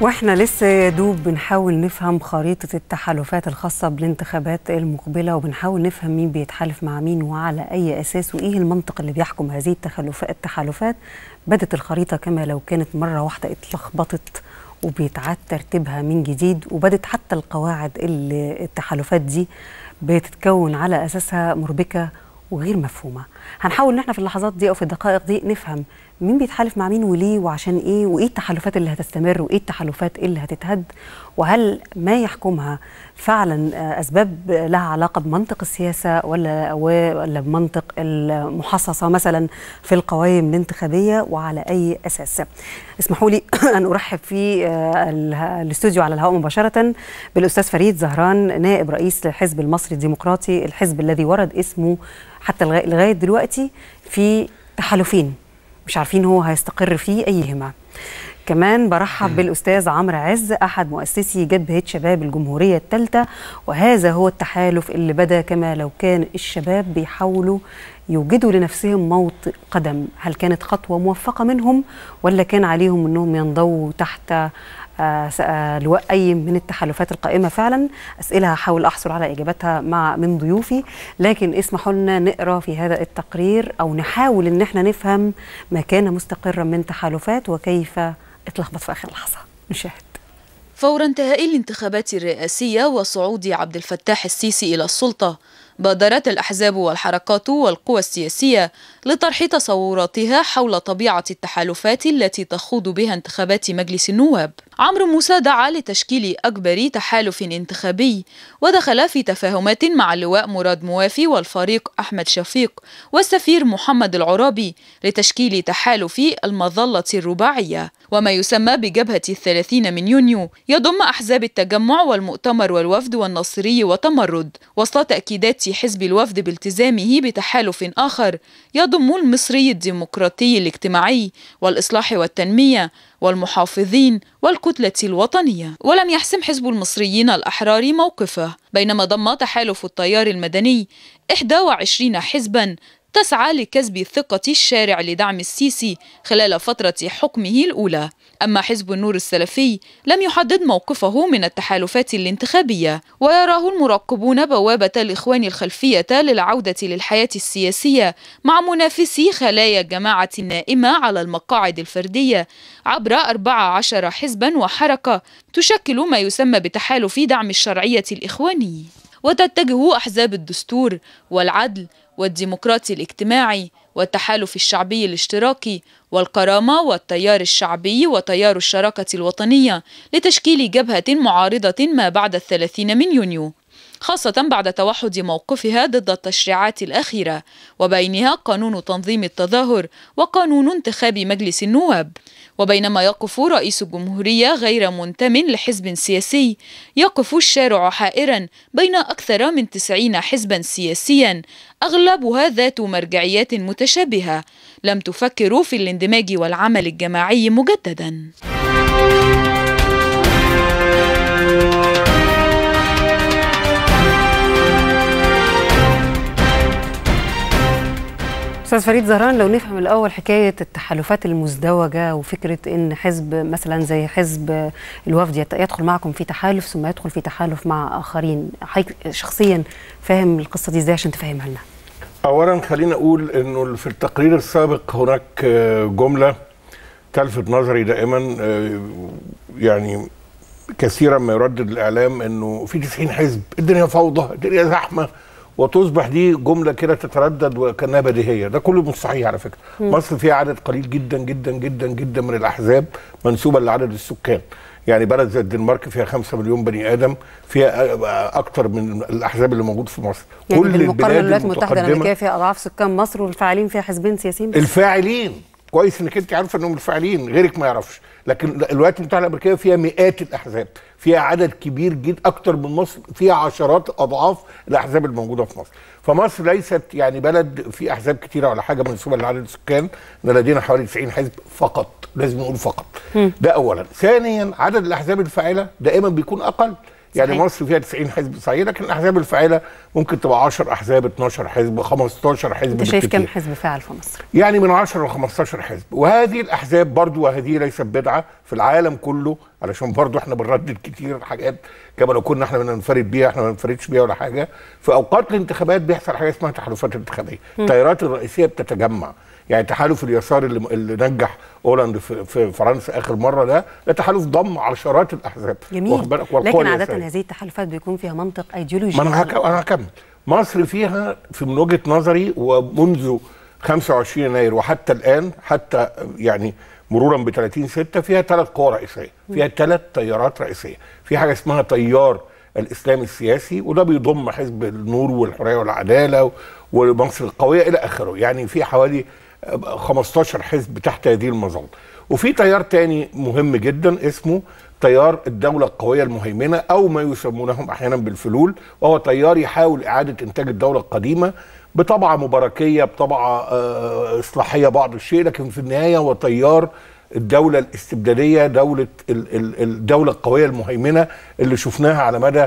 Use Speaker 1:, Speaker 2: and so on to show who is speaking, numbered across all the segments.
Speaker 1: واحنا لسه يا دوب بنحاول نفهم خريطة التحالفات الخاصة بالانتخابات المقبلة وبنحاول نفهم مين بيتحالف مع مين وعلى أي أساس وإيه المنطق اللي بيحكم هذه التحالفات بدت الخريطة كما لو كانت مرة واحدة اتلخبطت وبيتعاد ترتيبها من جديد وبدت حتى القواعد اللي التحالفات دي بتتكون على أساسها مربكة وغير مفهومة هنحاول ان احنا في اللحظات دي او في الدقائق دي نفهم مين بيتحالف مع مين وليه وعشان ايه وايه التحالفات اللي هتستمر وايه التحالفات اللي هتتهد وهل ما يحكمها فعلا آه، اسباب لها علاقه بمنطق السياسه ولا ولا بمنطق المحصصه مثلا في القوائم الانتخابيه وعلى اي اساس اسمحوا لي ان ارحب في آه، الاستوديو على الهواء مباشره بالاستاذ فريد زهران نائب رئيس الحزب المصري الديمقراطي الحزب الذي ورد اسمه حتى لغايه دلوقتي في تحالفين مش عارفين هو هيستقر فيه أيهما كمان برحب بالأستاذ عمرو عز أحد مؤسسي جبهة شباب الجمهورية الثالثة وهذا هو التحالف اللي بدا كما لو كان الشباب بيحاولوا يوجدوا لنفسهم موطئ قدم هل كانت خطوة موفقة منهم ولا كان عليهم أنهم ينضووا تحت آه، آه، أي من التحالفات القائمة فعلا أسئلة هحاول أحصل على إجابتها مع من ضيوفي لكن اسمحوا لنا نقرأ في هذا التقرير أو نحاول إن احنا نفهم ما كان مستقرا من تحالفات وكيف اتلخبط في آخر لحظة نشاهد
Speaker 2: فور انتهاء الانتخابات الرئاسية وصعود عبد الفتاح السيسي إلى السلطة بادرت الأحزاب والحركات والقوى السياسية لطرح تصوراتها حول طبيعة التحالفات التي تخوض بها انتخابات مجلس النواب عمرو موسى دعا لتشكيل أكبر تحالف انتخابي ودخل في تفاهمات مع اللواء مراد موافي والفريق أحمد شفيق والسفير محمد العرابي لتشكيل تحالف المظلة الرباعية وما يسمى بجبهة الثلاثين من يونيو يضم أحزاب التجمع والمؤتمر والوفد والنصري وتمرد وسط تأكيدات حزب الوفد بالتزامه بتحالف آخر يضم المصري الديمقراطي الاجتماعي والإصلاح والتنمية والمحافظين والكتلة الوطنية ولم يحسم حزب المصريين الأحرار موقفه بينما ضم تحالف التيار المدني 21 حزبا تسعى لكسب ثقة الشارع لدعم السيسي خلال فترة حكمه الأولى أما حزب النور السلفي لم يحدد موقفه من التحالفات الانتخابية ويراه المراقبون بوابة الإخوان الخلفية للعودة للحياة السياسية مع منافسي خلايا الجماعة النائمة على المقاعد الفردية عبر 14 حزبا وحركة تشكل ما يسمى بتحالف دعم الشرعية الإخواني وتتجه أحزاب الدستور والعدل والديمقراطي الاجتماعي والتحالف الشعبي الاشتراكي والكرامة والتيار الشعبي وتيار الشراكة الوطنية لتشكيل جبهة معارضة ما بعد الثلاثين من يونيو خاصة بعد توحد موقفها ضد التشريعات الأخيرة وبينها قانون تنظيم التظاهر وقانون انتخاب مجلس النواب وبينما يقف رئيس الجمهورية غير منتم لحزب سياسي يقف الشارع حائرا بين أكثر من تسعين حزبا سياسيا أغلبها ذات مرجعيات متشابهة لم تفكر في الاندماج والعمل الجماعي مجددا
Speaker 1: استاذ فريد زهران لو نفهم الاول حكايه التحالفات المزدوجه وفكره ان حزب مثلا زي حزب الوفد يدخل معكم في تحالف ثم يدخل في تحالف مع اخرين شخصيا فاهم القصه دي ازاي عشان تفهمها لنا
Speaker 3: اولا خلينا اقول انه في التقرير السابق هناك آه، جمله تلفت نظري دائما آه، يعني كثيرا ما يردد الاعلام انه في 90 حزب الدنيا فوضى الدنيا زحمه وتصبح دي جمله كده تتردد وكانها بديهيه ده كله مش صحيح على فكره مصر فيها عدد قليل جدا جدا جدا جدا من الاحزاب منسوبه لعدد السكان يعني بلد زي الدنمارك فيها 5 مليون بني ادم فيها اكتر من الاحزاب اللي موجود في مصر يعني كل البلاد الولايات المتحده الامريكيه
Speaker 1: فيها اضعاف سكان مصر والفاعلين فيها حزبين سياسيين
Speaker 3: الفاعلين كويس انك انت عارفه انهم الفاعلين غيرك ما يعرفش لكن الولايات المتحده الامريكيه فيها مئات الاحزاب فيها عدد كبير جدا اكتر من مصر فيها عشرات اضعاف الاحزاب الموجوده في مصر فمصر ليست يعني بلد في احزاب كتيره ولا حاجه منسوبه لعدد السكان احنا لدينا حوالي 90 حزب فقط لازم نقول فقط ده اولا ثانيا عدد الاحزاب الفاعله دائما بيكون اقل يعني صحيح. مصر فيها 90 حزب صحيح لكن الاحزاب الفاعله ممكن تبقى 10 احزاب 12 حزب 15 حزب انت شايف كم
Speaker 1: حزب فاعل في مصر؟
Speaker 3: يعني من 10 ل 15 حزب وهذه الاحزاب برضو وهذه ليست بدعه في العالم كله علشان برضو احنا بنردد كتير حاجات كما لو كنا احنا بننفرد بيها احنا ما بننفردش بيها ولا حاجه في اوقات الانتخابات بيحصل حاجه اسمها تحالفات انتخابيه التيارات الرئيسيه بتتجمع يعني تحالف اليسار اللي, اللي نجح هولاند في, فرنسا اخر مره ده ده تحالف ضم على الاحزاب جميل لكن عاده هذه
Speaker 1: التحالفات بيكون فيها منطق ايديولوجي ما انا انا
Speaker 3: هكمل مصر فيها في من وجهه نظري ومنذ 25 يناير وحتى الان حتى يعني مرورا ب 30 6 فيها ثلاث قوى رئيسيه، فيها ثلاث تيارات رئيسيه، في حاجه اسمها تيار الاسلام السياسي وده بيضم حزب النور والحريه والعداله ومصر القويه الى اخره، يعني في حوالي 15 حزب تحت هذه المظله. وفي تيار تاني مهم جدا اسمه تيار الدولة القوية المهيمنة أو ما يسمونهم أحيانا بالفلول وهو تيار يحاول إعادة إنتاج الدولة القديمة بطبعة مباركية بطبعة آه، إصلاحية بعض الشيء لكن في النهاية هو تيار الدولة الاستبدادية دولة الدولة القوية المهيمنة اللي شفناها على مدى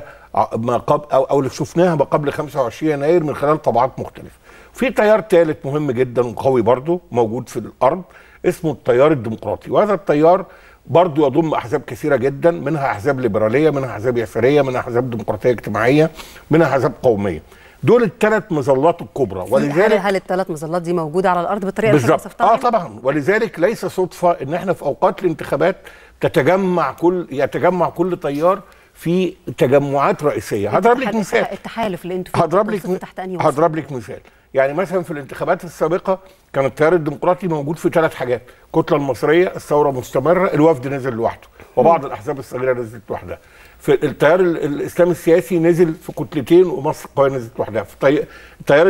Speaker 3: ما قبل أو, أو اللي شفناها ما قبل 25 يناير من خلال طبعات مختلفة في تيار ثالث مهم جدا وقوي برضه موجود في الأرض اسمه التيار الديمقراطي وهذا التيار برضو يضم احزاب كثيره جدا منها احزاب ليبراليه منها احزاب يساريه منها احزاب ديمقراطيه اجتماعيه منها احزاب قوميه دول الثلاث مظلات الكبرى ولذلك
Speaker 1: هل الثلاث مظلات دي موجوده على الارض بالطريقه اللي
Speaker 3: اه طبعا ولذلك ليس صدفه ان احنا في اوقات الانتخابات تتجمع كل يتجمع كل تيار في تجمعات رئيسيه هضرب لك مثال
Speaker 1: التحالف اللي
Speaker 3: انتوا هضرب لك تحت انهي هضرب لك مثال يعني مثلا في الانتخابات السابقه كان التيار الديمقراطي موجود في ثلاث حاجات الكتله المصريه الثوره مستمره الوفد نزل لوحده وبعض الاحزاب الصغيره نزلت لوحدها في التيار الاسلامي السياسي نزل في كتلتين ومصر القويه نزلت لوحدها في التيار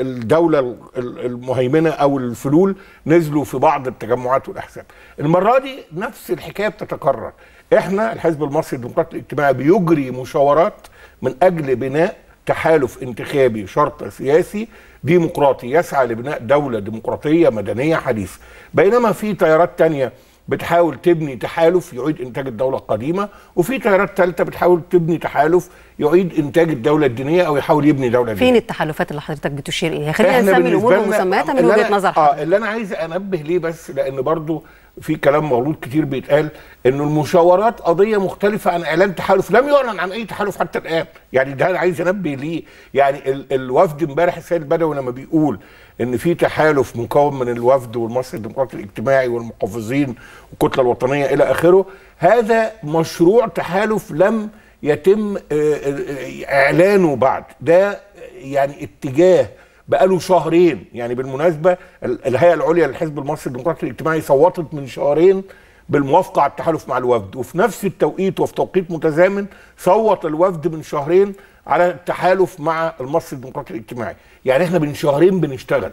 Speaker 3: الدوله المهيمنه او الفلول نزلوا في بعض التجمعات والاحزاب المره دي نفس الحكايه بتتكرر احنا الحزب المصري الديمقراطي الاجتماعي بيجري مشاورات من اجل بناء تحالف انتخابي شرط سياسي ديمقراطي يسعى لبناء دولة ديمقراطية مدنية حديثة بينما في تيارات تانية بتحاول تبني تحالف يعيد انتاج الدوله القديمه وفي تيارات ثالثه بتحاول تبني تحالف يعيد انتاج الدوله الدينيه او يحاول يبني دوله دينيه
Speaker 1: فين التحالفات اللي حضرتك بتشير اليها خلينا نسمي الامور مسمياتها من وجهه نظر
Speaker 3: حضرتك اه اللي انا عايز انبه ليه بس لان برضو في كلام مغلوط كتير بيتقال انه المشاورات قضيه مختلفه عن اعلان تحالف لم يعلن عن اي تحالف حتى الان يعني ده انا عايز انبه ليه يعني ال الوفد امبارح السيد بدوي لما بيقول ان في تحالف مكون من الوفد والمصري الديمقراطي الاجتماعي والمحافظين والكتله الوطنيه الى اخره هذا مشروع تحالف لم يتم آه، آه، آه، اعلانه بعد ده يعني اتجاه بقاله شهرين يعني بالمناسبه الهيئه العليا للحزب المصري الديمقراطي الاجتماعي صوتت من شهرين بالموافقه على التحالف مع الوفد وفي نفس التوقيت وفي توقيت متزامن صوت الوفد من شهرين على التحالف مع المصري الديمقراطي الاجتماعي يعني احنا من شهرين بنشتغل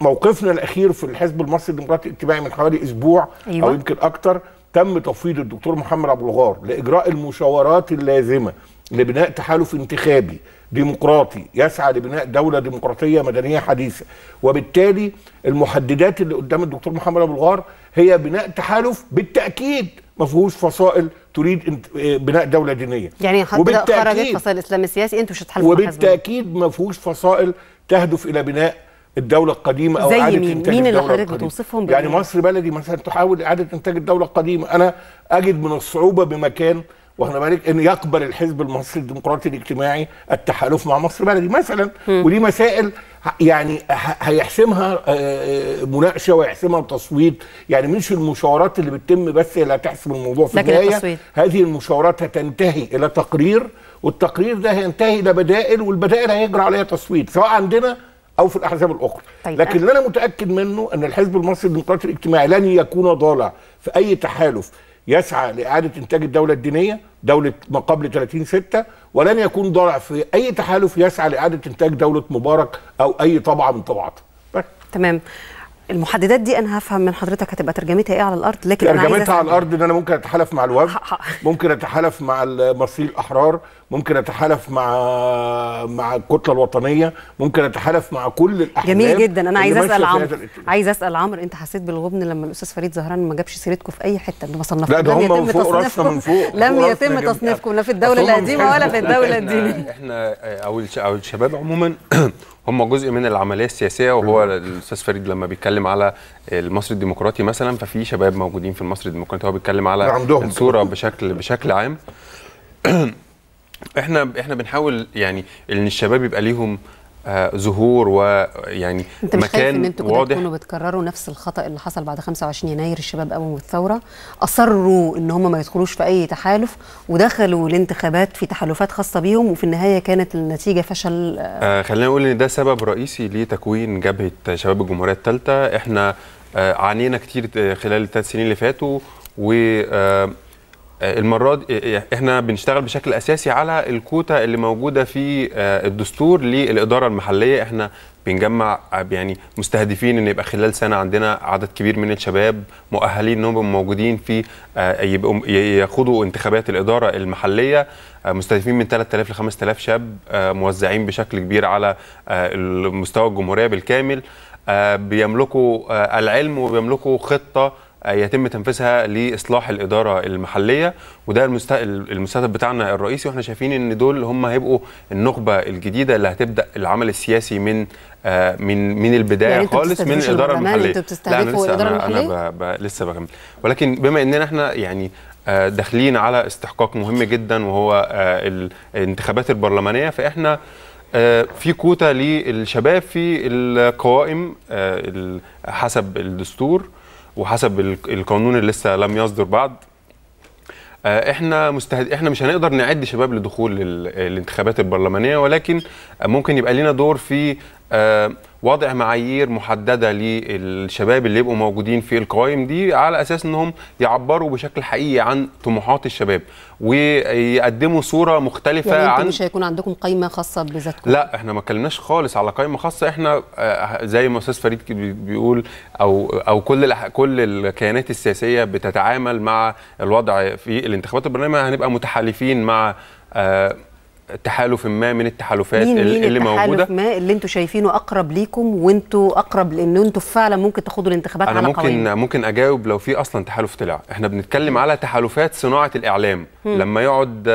Speaker 3: موقفنا الاخير في الحزب المصري الديمقراطي الاجتماعي من حوالي اسبوع أيوة. او يمكن اكتر تم تفويض الدكتور محمد عبد الغار لاجراء المشاورات اللازمه لبناء تحالف انتخابي ديمقراطي يسعى لبناء دولة ديمقراطية مدنية حديثة وبالتالي المحددات اللي قدام الدكتور محمد أبو الغار هي بناء تحالف بالتأكيد ما فيهوش فصائل تريد آه، بناء دولة دينية يعني وبالتأكيد خرجت فصائل
Speaker 1: الإسلام السياسي
Speaker 3: أنتوا مش هتحالفوا وبالتأكيد ما فيهوش فصائل تهدف إلى بناء الدوله القديمه او زي اعاده مين؟ انتاج مين اللي حضرتك بتوصفهم يعني مصر بلدي مثلا تحاول اعاده انتاج الدوله القديمه انا اجد من الصعوبه بمكان واحنا بالك ان يقبل الحزب المصري الديمقراطي الاجتماعي التحالف مع مصر بلدي مثلا م. ودي مسائل يعني هيحسمها آه، آه، مناقشه ويحسمها تصويت يعني مش المشاورات اللي بتتم بس اللي هتحسم الموضوع في لكن النهايه هذه المشاورات هتنتهي الى تقرير والتقرير ده هينتهي الى بدائل والبدائل هيجرى عليها تصويت سواء عندنا او في الاحزاب الاخرى طيب لكن اللي انا متاكد منه ان الحزب المصري الديمقراطي الاجتماعي لن يكون ضالع في اي تحالف يسعى لاعاده انتاج الدوله الدينيه دوله ما قبل 30 6 ولن يكون ضالع في اي تحالف يسعى لاعاده انتاج دوله مبارك او اي طبعه من طبعاته
Speaker 1: تمام المحددات دي انا هفهم من حضرتك هتبقى ترجمتها ايه على الارض لكن ترجمتها على الارض
Speaker 3: ان انا ممكن اتحالف مع الوفد ممكن اتحالف مع المصريين الاحرار ممكن اتحالف مع مع الكتله الوطنيه ممكن اتحالف مع كل الاحزاب جميل جدا انا عايز اسال عمرو
Speaker 1: عايز اسال عمرو انت حسيت بالغبن لما الاستاذ فريد زهران ما جابش سيرتكم في اي حته انتوا ما لا ده هم من فوق راسنا من فوق لم يتم تصنيفكم لا في الدوله القديمه ولا في الدوله الدينيه
Speaker 4: احنا او او الشباب عموما هم جزء من العمليه السياسيه وهو الاستاذ فريد لما بيتكلم على المصري الديمقراطي مثلا ففي شباب موجودين في المصري الديمقراطي هو بيتكلم على الصوره بشكل بشكل عام احنا احنا بنحاول يعني ان الشباب يبقى ليهم آه ظهور ويعني انت مش مكان خايف ان انتوا كده تكونوا
Speaker 1: بتكرروا نفس الخطا اللي حصل بعد 25 يناير الشباب قاموا بالثوره اصروا ان هم ما يدخلوش في اي تحالف ودخلوا الانتخابات في تحالفات خاصه بيهم وفي النهايه كانت النتيجه فشل آه,
Speaker 4: آه خلينا نقول ان ده سبب رئيسي لتكوين جبهه شباب الجمهوريه الثالثه احنا آه عانينا كتير آه، خلال الثلاث سنين اللي فاتوا و آه آه، المره دي آه، آه، احنا بنشتغل بشكل اساسي على الكوتا اللي موجوده في الدستور للاداره المحليه احنا بنجمع يعني مستهدفين ان يبقى خلال سنه عندنا عدد كبير من الشباب مؤهلين انهم موجودين في يبقوا يخوضوا انتخابات الاداره المحليه مستهدفين من 3000 ل 5000 شاب موزعين بشكل كبير على مستوى الجمهوريه بالكامل بيملكوا العلم وبيملكوا خطه آه، يتم تنفيذها لاصلاح الاداره المحليه وده المستهدف بتاعنا الرئيسي واحنا شايفين ان دول هم هيبقوا النخبه الجديده اللي هتبدا العمل السياسي من آه، من من البدايه يعني خالص من الاداره المحليه لا انا الاداره المحليه انا ب... ب... لسه بكمل ولكن بما اننا احنا يعني آه، داخلين على استحقاق مهم جدا وهو الانتخابات البرلمانيه فاحنا في كوتا للشباب في القوائم حسب الدستور وحسب القانون اللي لسه لم يصدر بعد آه، احنا مستهد... احنا مش هنقدر نعد شباب لدخول الانتخابات البرلمانيه ولكن ممكن يبقى لينا دور في آه، وضع معايير محدده للشباب اللي يبقوا موجودين في القوائم دي على اساس انهم يعبروا بشكل حقيقي عن طموحات الشباب ويقدموا صوره مختلفه يعني عن مش
Speaker 1: هيكون عندكم قائمه خاصه بذاتكم
Speaker 4: لا احنا ما اتكلمناش خالص على قائمه خاصه احنا آه، زي ما استاذ فريد بيقول او او كل كل الكيانات السياسيه بتتعامل مع الوضع في الانتخابات البرلمانيه هنبقى متحالفين مع آه تحالف ما من التحالفات مين اللي, مين اللي التحالف موجوده
Speaker 1: ما اللي انتم شايفينه اقرب ليكم وانتوا اقرب لان انتوا فعلا ممكن تاخدوا الانتخابات انا على ممكن قوانين.
Speaker 4: ممكن اجاوب لو في اصلا تحالف طلع احنا بنتكلم على تحالفات صناعه الاعلام م. لما يقعد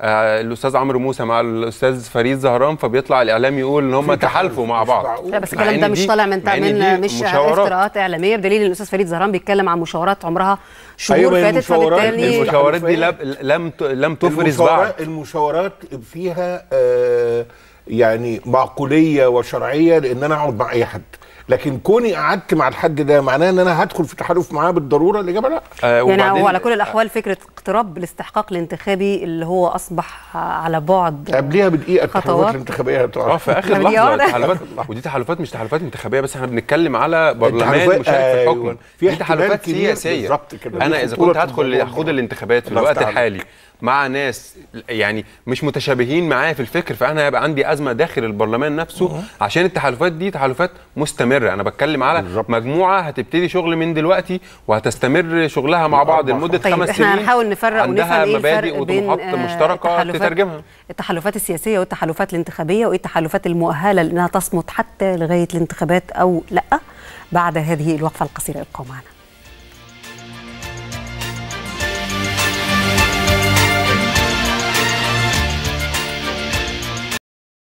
Speaker 4: آه، الاستاذ عمرو موسى مع الاستاذ فريد زهران فبيطلع الاعلام يقول ان هم تحالفوا مع بعض
Speaker 1: لا بس الكلام ده مش طالع من من مش افتراءات اعلاميه بدليل ان الاستاذ فريد زهران بيتكلم عن مشاورات عمرها شهور أيوة فاتت فبالتالي
Speaker 4: المشاورات دي لم لم تفرز بعض
Speaker 3: المشاورات فيها آه يعني معقوليه وشرعيه لان انا اقعد مع اي حد لكن كوني قعدت مع الحد ده معناه ان انا هدخل في تحالف معاه بالضروره الاجابه لا آه يعني هو على كل
Speaker 1: الاحوال فكره اقتراب الاستحقاق الانتخابي اللي هو اصبح على بعد قبليها بدقيقه التحالفات الانتخابيه
Speaker 4: اه في اخر لحظه ودي تحالفات مش تحالفات انتخابيه بس احنا بنتكلم على برلمان مشارك أيوة. في الحكم في تحالفات سياسيه انا اذا كنت هدخل هاخد الانتخابات في الوقت الحالي مع ناس يعني مش متشابهين معايا في الفكر فانا هيبقى عندي ازمه داخل البرلمان نفسه أوه. عشان التحالفات دي تحالفات مستمره انا بتكلم على بالزبط. مجموعه هتبتدي شغل من دلوقتي وهتستمر شغلها مع بعض لمده طيب خمس سنين احنا هنحاول
Speaker 1: نفرق عندها ونفهم إيه مبادئ إيه وطموحات آه، مشتركه تترجمها التحالفات السياسيه والتحالفات الانتخابيه وايه التحالفات المؤهله لانها تصمت حتى لغايه الانتخابات او لا بعد هذه الوقفه القصيره ابقوا معنا